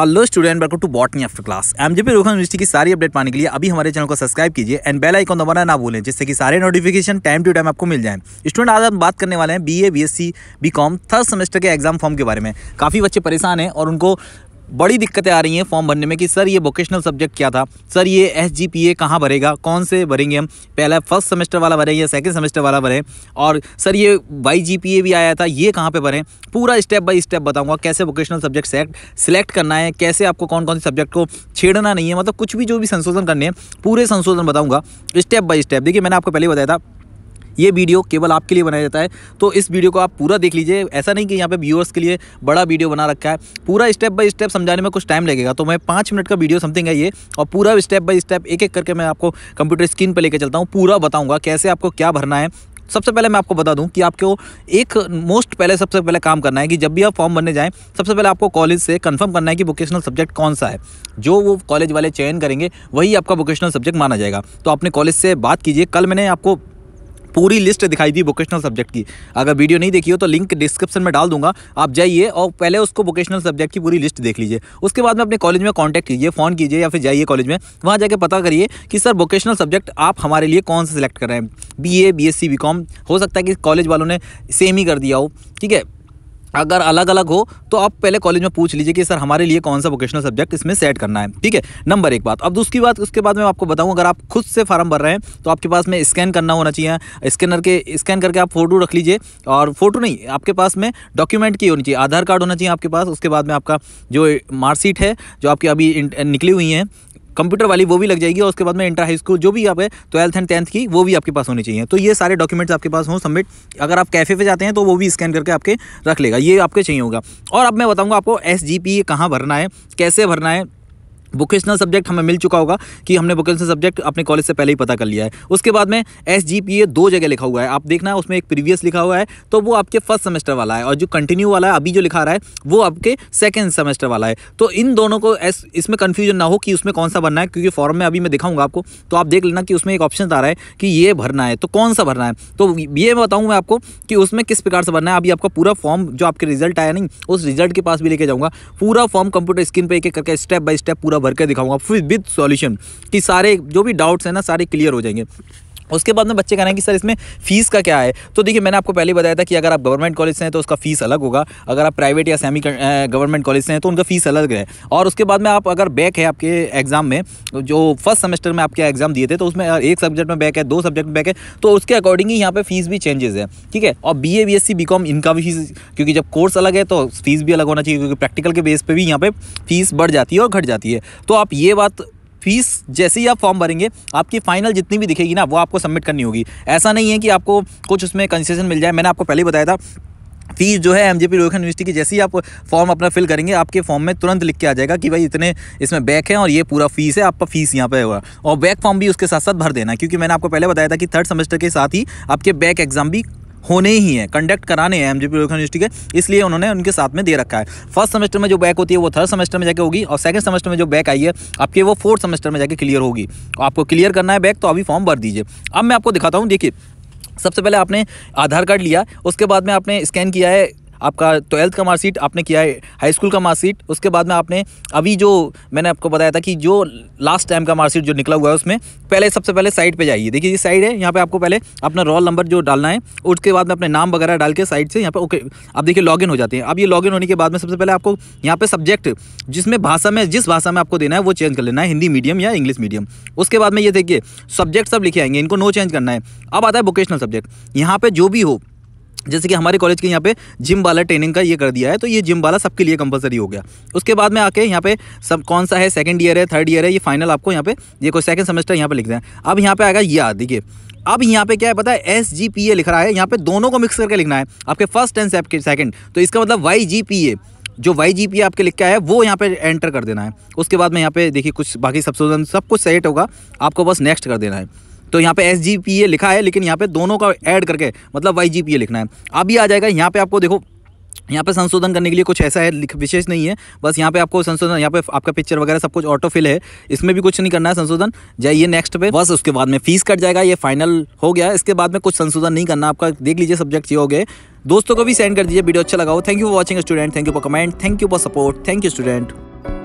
hello student welcome to botany after class MJP Rohan university की सारी update पाने के लिए अभी हमारे चैनल को सब्सक्राइब कीजिए एंड बेल आइकॉन दबाना ना भूलें जिससे कि सारे नोटिफिकेशन टाइम टू टाइम आपको मिल जाएं स्टूडेंट आज हम बात करने वाले हैं BA BSc BCom third semester के एग्जाम फॉर्म के बारे में काफ़ी बच्चे परेशान हैं और उनको बड़ी दिक्कतें आ रही हैं फॉर्म भरने में कि सर ये वोकेशनल सब्जेक्ट क्या था सर ये एस जी पी ए कहाँ भरेगा कौन से भरेंगे हम पहला फर्स्ट सेमेस्टर वाला भरें या सेकेंड सेमेस्टर वाला भरें और सर ये वाई जी पी ए भी आया था ये कहाँ पर भरें पूरा स्टेप बाई स्टेप बताऊँगा कैसे वोकेशनल सब्जेक्ट सेलेक्ट सेलेक्ट करना है कैसे आपको कौन कौन से सब्जेक्ट को छेड़ना नहीं है मतलब कुछ भी जो भी संशोधन करने हैं पूरे संशोधन बताऊँगा स्टेप बाई स्टेप देखिए मैंने आपको पहले बताया था ये वीडियो केवल आपके लिए बनाया जाता है तो इस वीडियो को आप पूरा देख लीजिए ऐसा नहीं कि यहाँ पे व्यूअर्स के लिए बड़ा वीडियो बना रखा है पूरा स्टेप बाय स्टेप समझाने में कुछ टाइम लगेगा तो मैं पाँच मिनट का वीडियो समथिंग है ये और पूरा स्टेप बाय स्टेप एक एक करके मैं आपको कंप्यूटर स्क्रीन पर लेकर चलता हूँ पूरा बताऊँगा कैसे आपको क्या भरना है सबसे पहले मैं आपको बता दूं कि आपको एक मोस्ट पहले सबसे पहले काम करना है कि जब भी आप फॉर्म भरने जाएं सबसे पहले आपको कॉलेज से कंफर्म करना है कि वोकेशनल सब्जेक्ट कौन सा है जो वो कॉलेज वाले चयन करेंगे वही आपका वोकेशनल सब्जेक्ट माना जाएगा तो आपने कॉलेज से बात कीजिए कल मैंने आपको पूरी लिस्ट दिखाई दी वोकेशनल सब्जेक्ट की अगर वीडियो नहीं देखी हो तो लिंक डिस्क्रिप्शन में डाल दूंगा आप जाइए और पहले उसको वोकेशनल सब्जेक्ट की पूरी लिस्ट देख लीजिए उसके बाद में अपने कॉलेज में कॉन्टैक्ट कीजिए फ़ोन कीजिए या फिर जाइए कॉलेज में वहाँ जाके पता करिए कि सर वोकेशनल सब्जेक्ट आप हमारे लिए कौन सा सिलेक्ट कर रहे हैं बी ए बी एस हो सकता है कि कॉलेज वालों ने सेम ही कर दिया हो ठीक है अगर अलग अलग हो तो आप पहले कॉलेज में पूछ लीजिए कि सर हमारे लिए कौन सा वोकेशनल सब्जेक्ट इसमें सेट करना है ठीक है नंबर एक बात अब दूसरी बात उसके बाद मैं आपको बताऊँ अगर आप खुद से फार्म भर रहे हैं तो आपके पास में स्कैन करना होना चाहिए स्कैनर के स्कैन करके आप फोटो रख लीजिए और फोटो नहीं आपके पास में डॉक्यूमेंट की होनी चाहिए आधार कार्ड होना चाहिए आपके पास उसके बाद में आपका जो मार्कशीट है जो आपकी अभी निकली हुई हैं कंप्यूटर वाली वो भी लग जाएगी और उसके बाद में इंटर हाई स्कूल जो भी आप है ट्वेल्थ एंड टेंथ की वो भी आपके पास होनी चाहिए तो ये सारे डॉक्यूमेंट्स आपके पास हों सबमिट अगर आप कैफे पे जाते हैं तो वो भी स्कैन करके आपके रख लेगा ये आपके चाहिए होगा और अब मैं बताऊँगा आपको एस जी पी कहाँ भरना है कैसे भरना है वोकेशनल सब्जेक्ट हमें मिल चुका होगा कि हमने वोकेशनल सब्जेक्ट अपने कॉलेज से पहले ही पता कर लिया है उसके बाद में एस जी पी ए दो जगह लिखा हुआ है आप देखना है उसमें एक प्रीवियस लिखा हुआ है तो वो आपके फर्स्ट सेमेस्टर वाला है और जो कंटिन्यू वाला है अभी जो लिखा रहा है वो आपके सेकेंड सेमेस्टर वाला है तो इन दोनों को एस इसमें कन्फ्यूजन ना हो कि उसमें कौन सा भरना है क्योंकि फॉर्म में अभी मैं दिखाऊंगा आपको तो आप देख लेना कि उसमें एक ऑप्शन आ रहा है कि ये भरना है तो कौन सा भरना है तो ये बताऊँ मैं आपको कि उसमें किस प्रकार से भरना है अभी आपका पूरा फॉर्म जो आपके रिजल्ट आया नहीं उस रिजल्ट के पास भी लेके जाऊँगा पूरा फॉर्म कंप्यूटर स्क्रीन पर एक एक करके स्टेप बाई स्टेप पूरा भर के दिखाऊंगा विद सॉल्यूशन कि सारे जो भी डाउट्स हैं ना सारे क्लियर हो जाएंगे उसके बाद में बच्चे कह रहे हैं कि सर इसमें फीस का क्या है तो देखिए मैंने आपको पहले बताया था कि अगर आप गवर्नमेंट कॉलेज से हैं तो उसका फीस अलग होगा अगर आप प्राइवेट या सेमी गवर्नमेंट कॉलेज से हैं तो उनका फीस अलग है और उसके बाद में आप अगर बैक है आपके एग्जाम में जो फर्स्ट सेमेस्टर में आपके एग्जाम दिए थे तो उसमें एक सब्जेक्ट में बैक है दो सब्जेक्ट में बैक है तो उसके अकॉर्डिंग ही यहाँ पर फीस भी चेंजेस है ठीक है और B A B S C B com इनका भी फीस क्योंकि जब कोर्स अलग है तो फीस भी अलग होना चाहिए क्योंकि प्रैक्टिकल के बेस पर भी यहाँ पर फीस बढ़ जाती है और घट जाती है तो आप ये बात फीस जैसे ही आप फॉर्म भरेंगे आपकी फाइनल जितनी भी दिखेगी ना वो आपको सबमिट करनी होगी ऐसा नहीं है कि आपको कुछ उसमें कंसेशन मिल जाए मैंने आपको पहले ही बताया था फीस जो है M J P Rohan university की जैसे ही आप फॉर्म अपना फिल करेंगे आपके फॉर्म में तुरंत लिख के आ जाएगा कि भाई इतने इसमें बैक है और ये पूरा फीस है आपका फीस यहाँ पे होगा और बैक फॉर्म भी उसके साथ साथ भर देना क्योंकि मैंने आपको पहले बताया था कि थर्ड सेमेस्टर के साथ ही आपके बैक एग्जाम भी होने ही हैं कंडक्ट कराने हैं एमजीपी जी यूनिवर्सिटी के इसलिए उन्होंने उनके साथ में दे रखा है फर्स्ट सेमेस्टर में जो बैक होती है वो थर्ड सेमेस्टर में जाके होगी और सेकंड सेमेस्टर में जो बैक आई है आपके वो फोर्थ सेमेस्टर में जाके क्लियर होगी आपको क्लियर करना है बैक तो अभी फॉर्म भर दीजिए अब मैं आपको दिखाता हूँ देखिए सबसे पहले आपने आधार कार्ड लिया उसके बाद में आपने स्कैन किया है आपका ट्वेल्थ का मार्कशीट आपने किया है हाई स्कूल का मार्कशीट उसके बाद में आपने अभी जो मैंने आपको बताया था कि जो लास्ट टाइम का मार्कशीट जो निकला हुआ है उसमें पहले सबसे पहले साइड पर जाइए देखिए ये साइड है यहाँ पर आपको पहले अपना रोल नंबर जो डालना है उसके बाद में अपने नाम वगैरह डाल के साइड से यहाँ पर ओके आप देखिए लॉग हो जाते हैं अब ये लॉग होने के बाद में सबसे पहले आपको यहाँ पर सब्जेक्ट जिसमें भाषा में जिस भाषा में आपको देना है वो चेंज कर लेना है हिंदी मीडियम या इंग्लिश मीडियम उसके बाद में ये देखिए सब्जेक्ट सब लिखे आएंगे इनको नो चेंज करना है अब आता है वोकेशनल सब्जेक्ट यहाँ पे जो भी हो जैसे कि हमारे कॉलेज के यहाँ पे जिम वाला ट्रेनिंग का ये कर दिया है तो ये जिम वाला सबके लिए कंपलसरी हो गया उसके बाद में आके यहाँ पे सब कौन सा है सेकंड ईयर है थर्ड ईयर है ये फाइनल आपको यहाँ पे ये कोई सेकंड सेमेस्टर यहाँ पे लिख दें अब यहाँ पे आएगा ये देखिए अब यहाँ पे क्या है पता है एस जी पी ए लिख रहा है यहाँ पे दोनों को मिक्स करके लिखना है आपके फर्स्ट एंड सेकंड तो इसका मतलब वाई जी पी ए जो वाई जी पी आपके लिख के आया है वो यहाँ पे एंटर कर देना है उसके बाद में यहाँ पे देखिए कुछ बाकी सब सब कुछ सेट होगा आपको बस नेक्स्ट कर देना है तो यहाँ पे एस लिखा है लेकिन यहाँ पे दोनों का ऐड करके मतलब वाई लिखना है अभी आ जाएगा यहाँ पे आपको देखो यहाँ पे संशोधन करने के लिए कुछ ऐसा है विशेष नहीं है बस यहाँ पे आपको संशोधन यहाँ पे आपका पिक्चर वगैरह सब कुछ ऑटो फिल है इसमें भी कुछ नहीं करना है संशोधन जाइए नेक्स्ट पे बस उसके बाद में फीस कट जाएगा ये फाइनल हो गया इसके बाद में कुछ संशोधन नहीं करना आपका देख लीजिए सब्जेक्ट ये हो गए दोस्तों को भी सेंड कर दीजिए वीडियो अच्छा लगाओ thank you for watching student thank you for comment thank you for support thank you student